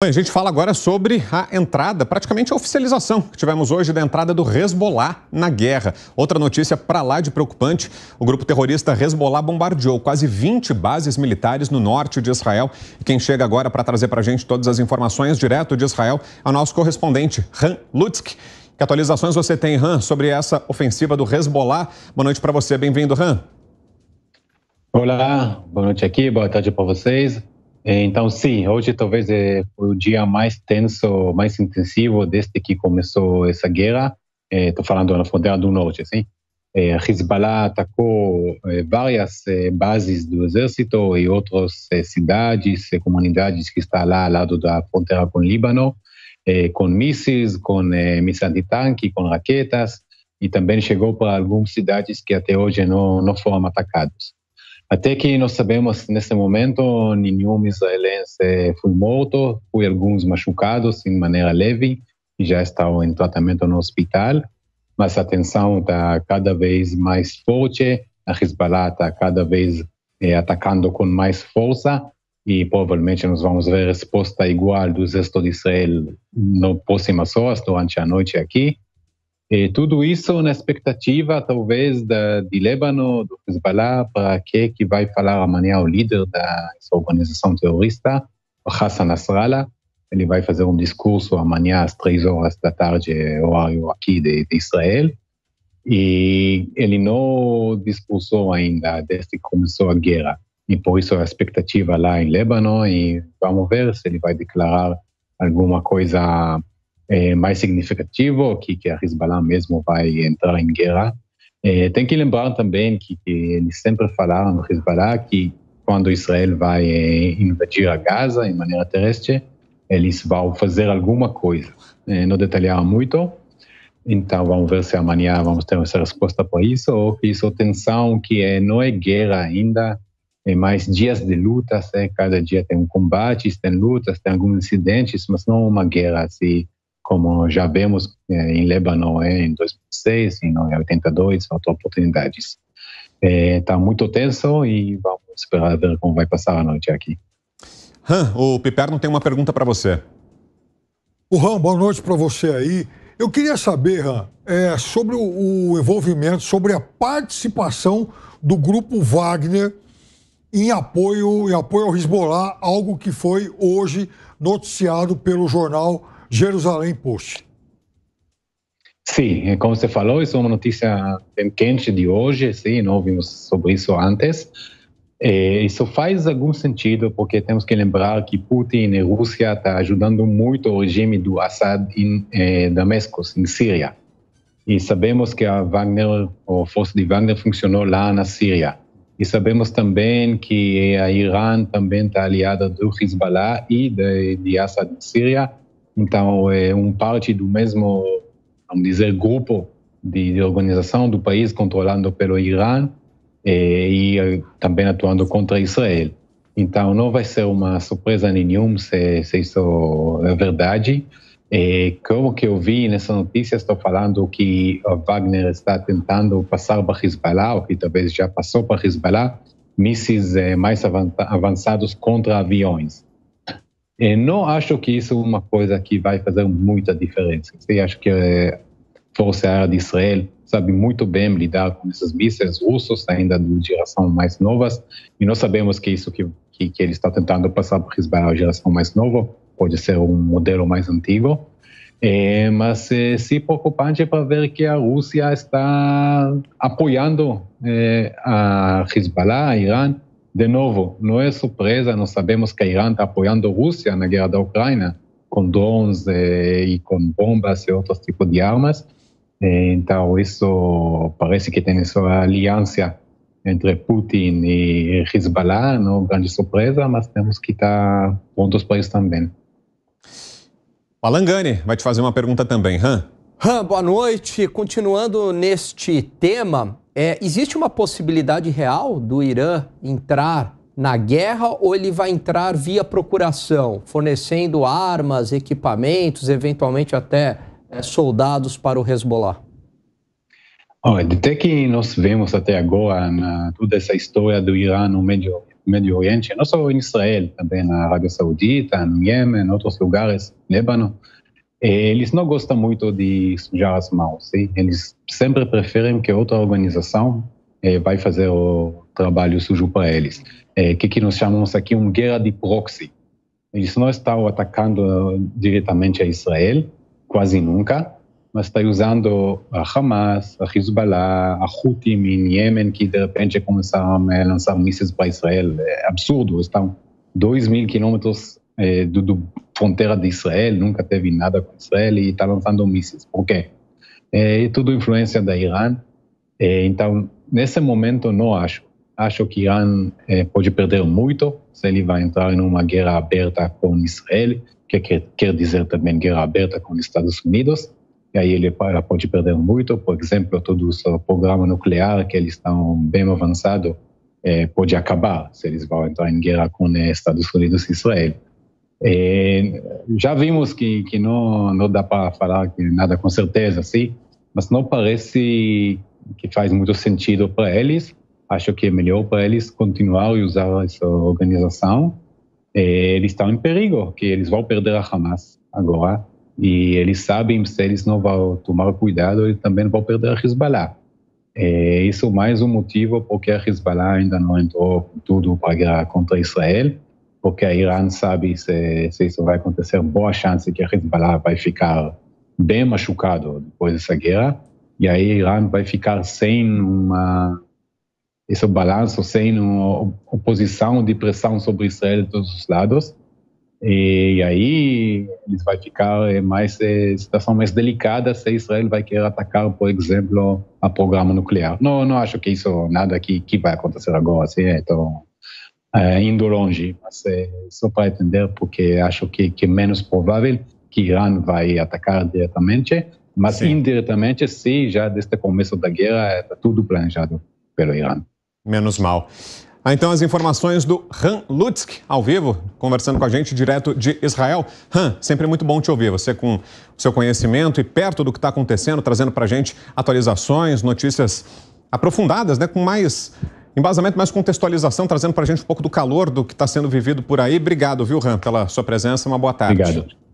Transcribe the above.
Bem, a gente fala agora sobre a entrada, praticamente a oficialização que tivemos hoje da entrada do Hezbollah na guerra. Outra notícia para lá de preocupante: o grupo terrorista Hezbollah bombardeou quase 20 bases militares no norte de Israel. E quem chega agora para trazer para a gente todas as informações direto de Israel é o nosso correspondente, Han Lutzk. Que atualizações você tem, Han, sobre essa ofensiva do Hezbollah? Boa noite para você, bem-vindo, Han. Olá, boa noite aqui, boa tarde para vocês. Eh, então, sim, hoje talvez é o dia mais tenso, mais intensivo desde que começou essa guerra. Estou eh, falando na fronteira do norte, sim. Hezbollah atacou várias bases do exército e outras cidades e comunidades que estão lá ao lado da fronteira com o Líbano, com mísseis, com é, de tanque, com raquetas, e também chegou para algumas cidades que até hoje não, não foram atacadas. Até que nós sabemos, nesse momento, nenhum israelense foi morto, foi alguns machucados de maneira leve e já estavam em tratamento no hospital. Mas a tensão está cada vez mais forte, a Hezbollah está cada vez eh, atacando com mais força e provavelmente nós vamos ver resposta igual do exército de Israel nas próximas horas, durante a noite aqui. E eh, tudo isso na expectativa, talvez, da, de Líbano, do Hezbollah, para que, que vai falar amanhã o líder dessa organização terrorista, Hassan Nasrallah. Ele vai fazer um discurso amanhã às três horas da tarde, eh, horário aqui de, de Israel. E ele não discursou ainda desde que começou a guerra. E por isso a expectativa lá em Líbano, e vamos ver se ele vai declarar alguma coisa é, mais significativo, que, que a Hezbollah mesmo vai entrar em guerra. É, tem que lembrar também que, que eles sempre falaram no Hezbollah que quando Israel vai é, invadir a Gaza em maneira terrestre, eles vão fazer alguma coisa. É, não detalharam muito, então vamos ver se amanhã vamos ter essa resposta para isso, ou que isso tensão que é, não é guerra ainda, é mais dias de lutas, é, cada dia tem um combate, tem lutas, tem alguns incidentes, mas não uma guerra. Se como já vemos é, em Líbano é, em 2006 em 82, faltou oportunidades. Está é, muito tenso e vamos esperar ver como vai passar a noite aqui. Han, o Piperno tem uma pergunta para você. O Han, boa noite para você aí. Eu queria saber, Han, é, sobre o, o envolvimento, sobre a participação do grupo Wagner em apoio, em apoio ao Hezbollah, algo que foi hoje noticiado pelo jornal Jerusalém Post. Sim, como você falou, isso é uma notícia bem quente de hoje, sim, não ouvimos sobre isso antes. É, isso faz algum sentido, porque temos que lembrar que Putin e Rússia estão tá ajudando muito o regime do Assad em eh, em Síria. E sabemos que a Wagner, a força de Wagner, funcionou lá na Síria. E sabemos também que a Irã também está aliada do Hezbollah e de, de Assad na Síria então, é um parte do mesmo, vamos dizer, grupo de, de organização do país controlando pelo Irã eh, e eh, também atuando contra Israel. Então, não vai ser uma surpresa nenhuma se, se isso é verdade. Eh, como que eu vi nessa notícia, estou falando que o Wagner está tentando passar para Hezbollah, ou que talvez já passou para Hezbollah, mísseis mais avançados contra aviões. É, não acho que isso é uma coisa que vai fazer muita diferença. Eu acho que é, a Força Aérea de Israel sabe muito bem lidar com esses mísseis russos, ainda de geração mais novas, e nós sabemos que isso que, que, que ele está tentando passar para Hezbollah, a geração mais nova, pode ser um modelo mais antigo, é, mas é, se preocupante é para ver que a Rússia está apoiando é, a Hezbollah, a Irã, de novo, não é surpresa, nós sabemos que a Irã está apoiando a Rússia na guerra da Ucrânia, com drones e eh, com bombas e outros tipos de armas. Eh, então, isso parece que tem essa aliança entre Putin e Hezbollah, não grande surpresa, mas temos que estar prontos para isso também. Palangani vai te fazer uma pergunta também, Han. Han, boa noite. Continuando neste tema, é, existe uma possibilidade real do Irã entrar na guerra ou ele vai entrar via procuração, fornecendo armas, equipamentos, eventualmente até é, soldados para o Hezbollah? Olha, até que nós vemos até agora na, toda essa história do Irã no Médio, Médio Oriente, não só em Israel, também na Arábia Saudita, no Iêmen, em outros lugares, Líbano, é, eles não gostam muito de sujar as mãos. Sim? Eles sempre preferem que outra organização vá é, vai fazer o trabalho sujo para eles. É, que que nós chamamos aqui uma guerra de proxy. Eles não estão atacando uh, diretamente a Israel, quase nunca, mas está usando a Hamas, a Hezbollah, a Houthi em Iêmen, que de repente começaram a lançar mísseis para Israel. É absurdo, estão 2 mil quilômetros é, do, do fronteira de Israel, nunca teve nada com Israel e está lançando mísseis. Por quê? É tudo influência da Irã. É, então, nesse momento, não acho. Acho que Irã é, pode perder muito se ele vai entrar em uma guerra aberta com Israel, que quer, quer dizer também guerra aberta com os Estados Unidos. E aí ele pode perder muito. Por exemplo, todo o seu programa nuclear, que eles estão bem avançado, é, pode acabar se eles vão entrar em guerra com os é, Estados Unidos e Israel. É, já vimos que, que não, não dá para falar nada com certeza, sim, mas não parece que faz muito sentido para eles. Acho que é melhor para eles continuar e usar essa organização. É, eles estão em perigo, que eles vão perder a Hamas agora. E eles sabem se eles não vão tomar cuidado, eles também vão perder a Hezbollah. É, isso mais um motivo porque a Hezbollah ainda não entrou tudo para a guerra contra Israel porque a Irã sabe se, se isso vai acontecer, boa chance que a Hezbollah vai ficar bem machucado depois dessa guerra, e aí a Irã vai ficar sem uma esse balanço, sem uma oposição de pressão sobre Israel de todos os lados, e aí eles vai ficar é mais é, situação mais delicada se Israel vai querer atacar, por exemplo, a programa nuclear. Não, não acho que isso nada que que vai acontecer agora, assim, então é, indo longe, mas é, só para entender, porque acho que, que é menos provável que Irã vai atacar diretamente, mas sim. indiretamente, sim, já desde o começo da guerra está tudo planejado pelo Irã. Menos mal. Ah, então, as informações do Han Lutzk, ao vivo, conversando com a gente direto de Israel. Han, sempre muito bom te ouvir. Você com o seu conhecimento e perto do que está acontecendo, trazendo para a gente atualizações, notícias aprofundadas, né, com mais Embasamento mais contextualização, trazendo para a gente um pouco do calor do que está sendo vivido por aí. Obrigado, viu, Ram, pela sua presença. Uma boa tarde. Obrigado.